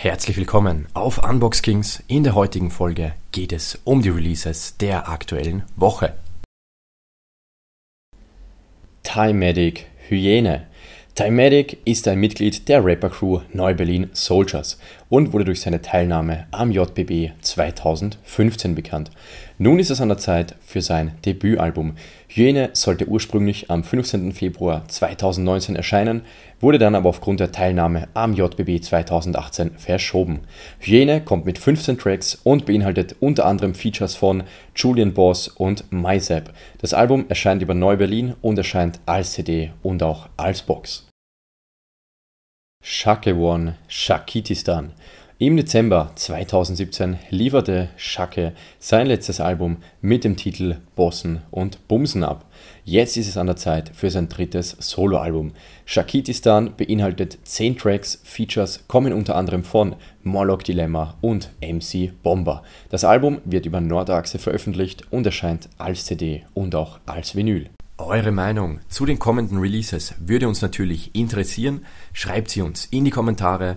Herzlich willkommen auf Unbox Kings. In der heutigen Folge geht es um die Releases der aktuellen Woche. Timematic Hyäne. Timematic ist ein Mitglied der Rapper-Crew Neu-Berlin Soldiers und wurde durch seine Teilnahme am JBB 2015 bekannt. Nun ist es an der Zeit für sein Debütalbum. Hyäne sollte ursprünglich am 15. Februar 2019 erscheinen, wurde dann aber aufgrund der Teilnahme am JBB 2018 verschoben. Hyene kommt mit 15 Tracks und beinhaltet unter anderem Features von Julian Boss und MySap. Das Album erscheint über Neu-Berlin und erscheint als CD und auch als Box. One, Shakitistan. Im Dezember 2017 lieferte Schacke sein letztes Album mit dem Titel Bossen und Bumsen ab. Jetzt ist es an der Zeit für sein drittes Soloalbum. Shakitistan beinhaltet 10 Tracks, Features kommen unter anderem von Morlock Dilemma und MC Bomber. Das Album wird über Nordachse veröffentlicht und erscheint als CD und auch als Vinyl. Eure Meinung zu den kommenden Releases würde uns natürlich interessieren. Schreibt sie uns in die Kommentare.